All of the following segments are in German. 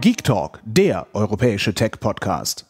Geek Talk, der europäische Tech-Podcast.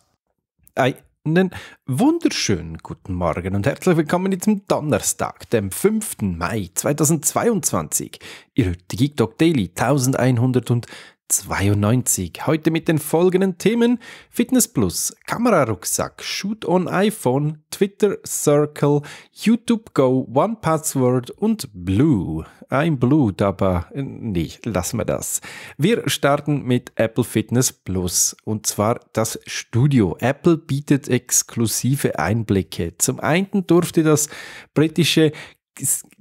Einen wunderschönen guten Morgen und herzlich willkommen zum Donnerstag, dem 5. Mai 2022. Ihr hört die Geek Talk Daily 1100 und 92. Heute mit den folgenden Themen: Fitness Plus, Kamerarucksack, Shoot on iPhone, Twitter Circle, YouTube Go, One Password und Blue. Ein Blut, aber äh, nee, lassen wir das. Wir starten mit Apple Fitness Plus und zwar das Studio. Apple bietet exklusive Einblicke. Zum einen durfte das britische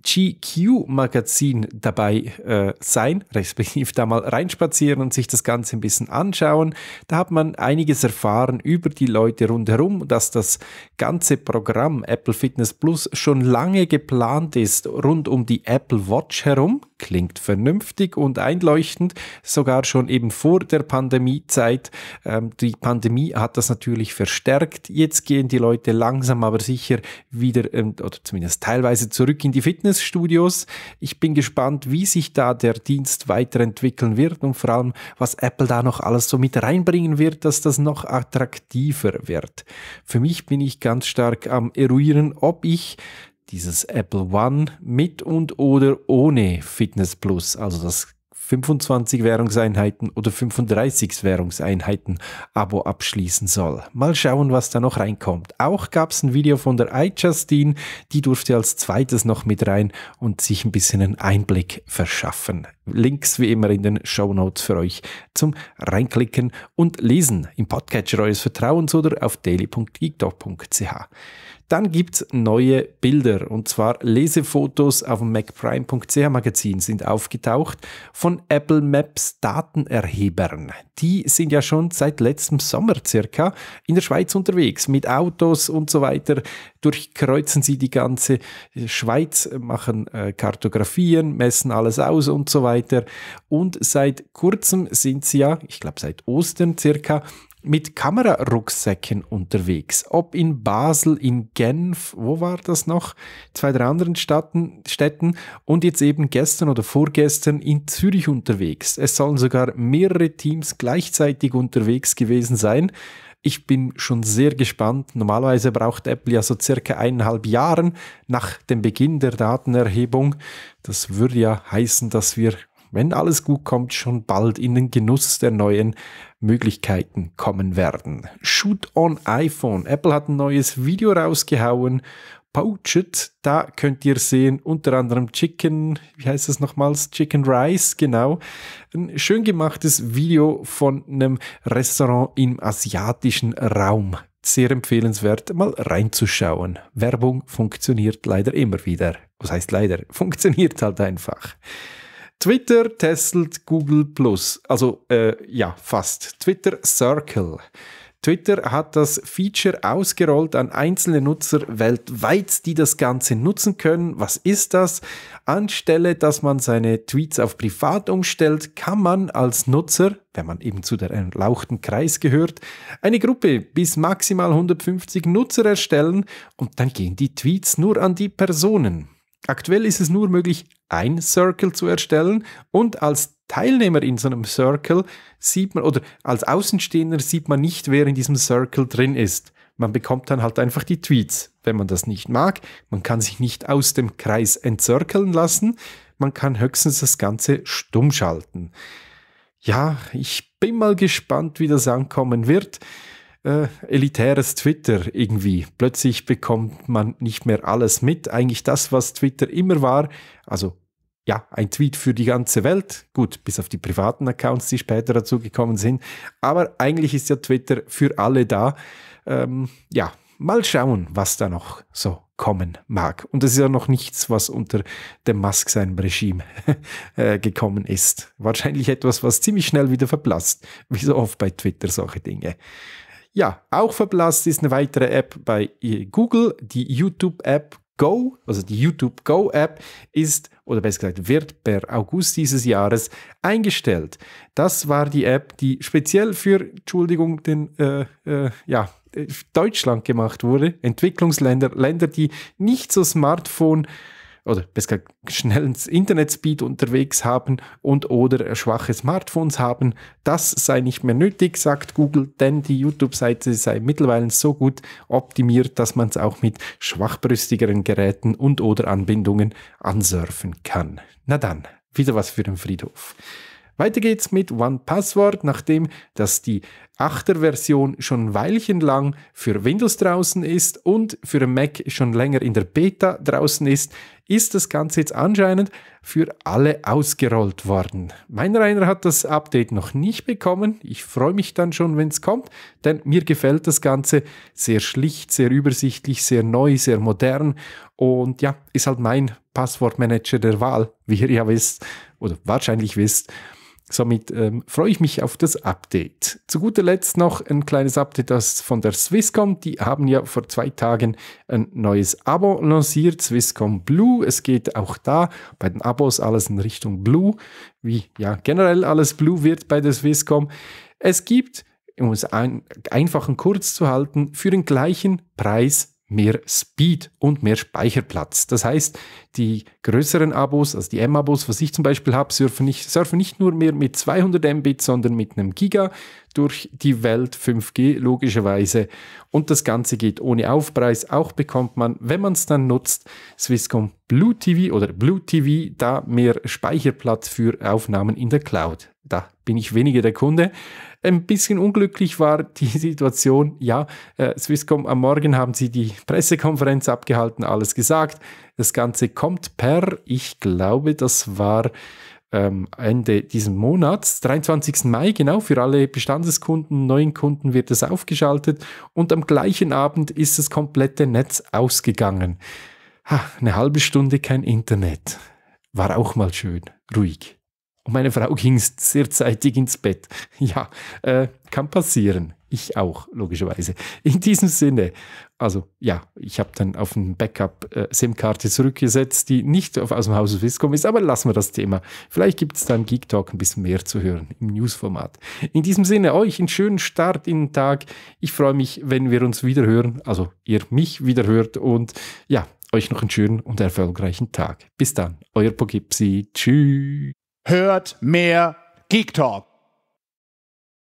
GQ-Magazin dabei äh, sein, respektive da mal reinspazieren und sich das Ganze ein bisschen anschauen. Da hat man einiges erfahren über die Leute rundherum, dass das ganze Programm Apple Fitness Plus schon lange geplant ist, rund um die Apple Watch herum. Klingt vernünftig und einleuchtend, sogar schon eben vor der Pandemiezeit. Ähm, die Pandemie hat das natürlich verstärkt. Jetzt gehen die Leute langsam aber sicher wieder ähm, oder zumindest teilweise zurück in die Fitness. Fitnessstudios. Ich bin gespannt, wie sich da der Dienst weiterentwickeln wird und vor allem, was Apple da noch alles so mit reinbringen wird, dass das noch attraktiver wird. Für mich bin ich ganz stark am Eruieren, ob ich dieses Apple One mit und oder ohne Fitness Plus, also das 25 Währungseinheiten oder 35 Währungseinheiten Abo abschließen soll. Mal schauen, was da noch reinkommt. Auch gab es ein Video von der iJustine, die durfte als zweites noch mit rein und sich ein bisschen einen Einblick verschaffen. Links wie immer in den Show Notes für euch zum Reinklicken und Lesen im Podcatcher eures Vertrauens oder auf daily.geekdog.ch. Dann gibt es neue Bilder und zwar Lesefotos auf dem MacPrime.ch Magazin sind aufgetaucht von Apple Maps Datenerhebern. Die sind ja schon seit letztem Sommer circa in der Schweiz unterwegs mit Autos und so weiter durchkreuzen sie die ganze äh, Schweiz, machen äh, Kartografien, messen alles aus und so weiter. Und seit kurzem sind sie ja, ich glaube seit Ostern circa, mit Kamerarucksäcken unterwegs. Ob in Basel, in Genf, wo war das noch? Zwei, drei anderen Staaten, Städten und jetzt eben gestern oder vorgestern in Zürich unterwegs. Es sollen sogar mehrere Teams gleichzeitig unterwegs gewesen sein. Ich bin schon sehr gespannt. Normalerweise braucht Apple ja so circa eineinhalb Jahren nach dem Beginn der Datenerhebung. Das würde ja heißen, dass wir, wenn alles gut kommt, schon bald in den Genuss der neuen Möglichkeiten kommen werden. Shoot on iPhone. Apple hat ein neues Video rausgehauen, Pouchit, da könnt ihr sehen, unter anderem Chicken, wie heißt das nochmals? Chicken Rice, genau. Ein schön gemachtes Video von einem Restaurant im asiatischen Raum. Sehr empfehlenswert, mal reinzuschauen. Werbung funktioniert leider immer wieder. Was heißt leider? Funktioniert halt einfach. Twitter testet Google Plus. Also, äh, ja, fast. Twitter Circle. Twitter hat das Feature ausgerollt an einzelne Nutzer weltweit, die das Ganze nutzen können. Was ist das? Anstelle, dass man seine Tweets auf privat umstellt, kann man als Nutzer, wenn man eben zu der erlauchten Kreis gehört, eine Gruppe bis maximal 150 Nutzer erstellen und dann gehen die Tweets nur an die Personen. Aktuell ist es nur möglich, ein Circle zu erstellen und als Teilnehmer in so einem Circle sieht man, oder als Außenstehender sieht man nicht, wer in diesem Circle drin ist. Man bekommt dann halt einfach die Tweets, wenn man das nicht mag. Man kann sich nicht aus dem Kreis entzirkeln lassen. Man kann höchstens das Ganze stumm schalten. Ja, ich bin mal gespannt, wie das ankommen wird äh, elitäres Twitter irgendwie. Plötzlich bekommt man nicht mehr alles mit. Eigentlich das, was Twitter immer war. Also ja, ein Tweet für die ganze Welt. Gut, bis auf die privaten Accounts, die später dazu gekommen sind. Aber eigentlich ist ja Twitter für alle da. Ähm, ja, mal schauen, was da noch so kommen mag. Und das ist ja noch nichts, was unter dem Musk seinem Regime äh, gekommen ist. Wahrscheinlich etwas, was ziemlich schnell wieder verblasst, wie so oft bei Twitter solche Dinge. Ja, auch verblasst ist eine weitere App bei Google, die YouTube-App Go, also die YouTube Go App, ist oder besser gesagt wird per August dieses Jahres eingestellt. Das war die App, die speziell für, Entschuldigung, den, äh, äh, ja, äh, Deutschland gemacht wurde, Entwicklungsländer, Länder, die nicht so Smartphone oder besser schnellen Internetspeed unterwegs haben und oder schwache Smartphones haben. Das sei nicht mehr nötig, sagt Google, denn die YouTube-Seite sei mittlerweile so gut optimiert, dass man es auch mit schwachbrüstigeren Geräten und oder Anbindungen ansurfen kann. Na dann, wieder was für den Friedhof. Weiter geht's mit One Password, nachdem das die 8er Version schon Weilchen lang für Windows draußen ist und für Mac schon länger in der Beta draußen ist, ist das Ganze jetzt anscheinend für alle ausgerollt worden. Mein Rainer hat das Update noch nicht bekommen. Ich freue mich dann schon, wenn es kommt, denn mir gefällt das Ganze sehr schlicht, sehr übersichtlich, sehr neu, sehr modern und ja, ist halt mein Passwortmanager der Wahl, wie ihr ja wisst oder wahrscheinlich wisst. Somit ähm, freue ich mich auf das Update. Zu guter Letzt noch ein kleines Update das von der Swisscom. Die haben ja vor zwei Tagen ein neues Abo lanciert, Swisscom Blue. Es geht auch da bei den Abos alles in Richtung Blue, wie ja generell alles Blue wird bei der Swisscom. Es gibt, um es ein, einfach und kurz zu halten, für den gleichen Preis mehr Speed und mehr Speicherplatz. Das heißt, die größeren Abos, also die M-Abos, was ich zum Beispiel habe, surfen nicht, surfen nicht nur mehr mit 200 Mbit, sondern mit einem Giga durch die Welt 5G logischerweise. Und das Ganze geht ohne Aufpreis. Auch bekommt man, wenn man es dann nutzt, Swisscom Blue TV oder Blue TV, da mehr Speicherplatz für Aufnahmen in der Cloud. Da bin ich weniger der Kunde. Ein bisschen unglücklich war die Situation. Ja, äh, Swisscom am Morgen haben sie die Pressekonferenz abgehalten, alles gesagt. Das Ganze kommt per, ich glaube, das war ähm, Ende diesen Monats, 23. Mai, genau, für alle Bestandeskunden, neuen Kunden wird es aufgeschaltet und am gleichen Abend ist das komplette Netz ausgegangen. Ha, eine halbe Stunde kein Internet. War auch mal schön, ruhig. Und meine Frau ging sehr zeitig ins Bett. Ja, äh, kann passieren. Ich auch, logischerweise. In diesem Sinne, also ja, ich habe dann auf ein Backup äh, SIM-Karte zurückgesetzt, die nicht auf, aus dem Hause Swisscom ist, aber lassen wir das Thema. Vielleicht gibt es dann Geek Talk ein bisschen mehr zu hören im News-Format. In diesem Sinne, euch einen schönen Start in den Tag. Ich freue mich, wenn wir uns wieder hören, also ihr mich wieder hört und ja, euch noch einen schönen und erfolgreichen Tag. Bis dann, euer Pogipsi. Tschüss. Hört mehr Geek Talk.